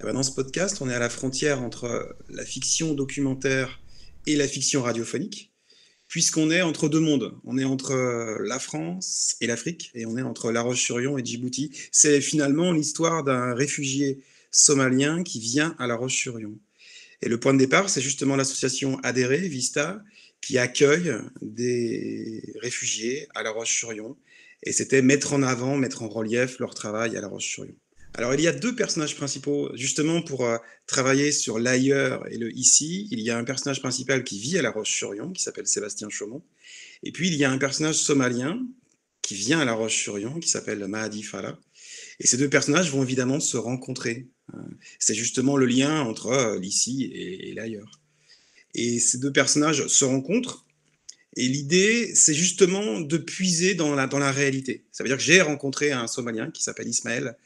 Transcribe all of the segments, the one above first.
Eh ben, dans ce podcast, on est à la frontière entre la fiction documentaire et la fiction radiophonique, puisqu'on est entre deux mondes. On est entre euh, la France et l'Afrique, et on est entre La Roche-sur-Yon et Djibouti. C'est finalement l'histoire d'un réfugié somalien qui vient à La Roche-sur-Yon. Et le point de départ, c'est justement l'association Adhéré, Vista, qui accueille des réfugiés à La Roche-sur-Yon. Et c'était mettre en avant, mettre en relief leur travail à La Roche-sur-Yon. Alors, il y a deux personnages principaux, justement, pour euh, travailler sur l'ailleurs et le ici. Il y a un personnage principal qui vit à La Roche-sur-Yon, qui s'appelle Sébastien Chaumont. Et puis, il y a un personnage somalien qui vient à La Roche-sur-Yon, qui s'appelle Mahadi Fala. Et ces deux personnages vont évidemment se rencontrer. Euh, c'est justement le lien entre euh, l'ici et, l'ailleurs. Et ces deux personnages se rencontrent. Et l'idée, c'est justement de puiser dans la, dans la réalité. Ça veut dire que j'ai rencontré un Somalien qui s'appelle Ismaël,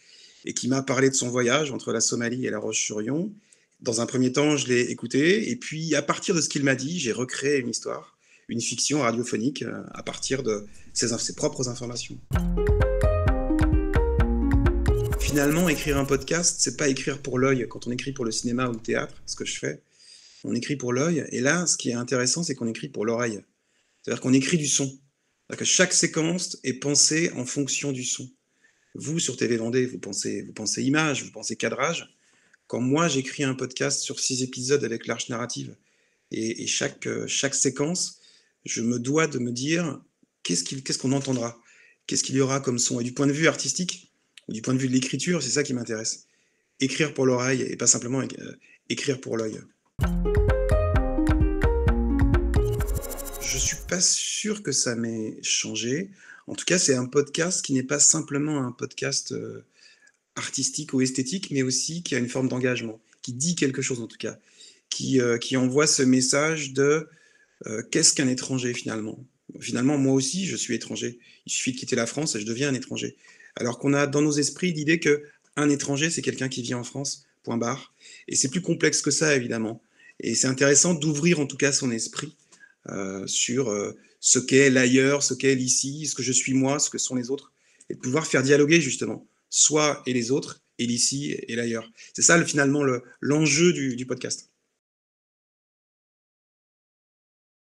et qui m'a parlé de son voyage entre la Somalie et la Roche-sur-Yon. Dans un premier temps, je l'ai écouté, et puis à partir de ce qu'il m'a dit, j'ai recréé une histoire, une fiction radiophonique euh, à partir de ses, propres informations. Finalement, écrire un podcast, c'est pas écrire pour l'œil quand on écrit pour le cinéma ou le théâtre, ce que je fais. On écrit pour l'œil, et là, ce qui est intéressant, c'est qu'on écrit pour l'oreille. C'est-à-dire qu'on écrit du son. Que chaque séquence est pensée en fonction du son. Vous, sur TV Vendée, vous pensez, vous pensez image, vous pensez cadrage. Quand moi, j'écris un podcast sur six épisodes avec l'arche narrative et, chaque, euh, chaque séquence, je me dois de me dire qu'est-ce qu'on entendra, qu'est-ce qu'il y aura comme son. Et du point de vue artistique, ou du point de vue de l'écriture, c'est ça qui m'intéresse. Écrire pour l'oreille et pas simplement euh, écrire pour l'œil. Je suis pas sûr que ça m'ait changé. En tout cas, c'est un podcast qui n'est pas simplement un podcast euh, artistique ou esthétique, mais aussi qui a une forme d'engagement, qui dit quelque chose en tout cas, qui, euh, qui envoie ce message de euh, qu'est-ce qu'un étranger finalement Finalement, moi aussi, je suis étranger. Il suffit de quitter la France et je deviens un étranger. Alors qu'on a dans nos esprits l'idée que un étranger, c'est quelqu'un qui vit en France, point barre. Et c'est plus complexe que ça, évidemment. Et c'est intéressant d'ouvrir en tout cas son esprit sur ce qu'est l'ailleurs, ce qu'est l'ici, ce que je suis moi, ce que sont les autres, et de pouvoir faire dialoguer justement soi et les autres, et l'ici et l'ailleurs. C'est ça finalement l'enjeu du podcast.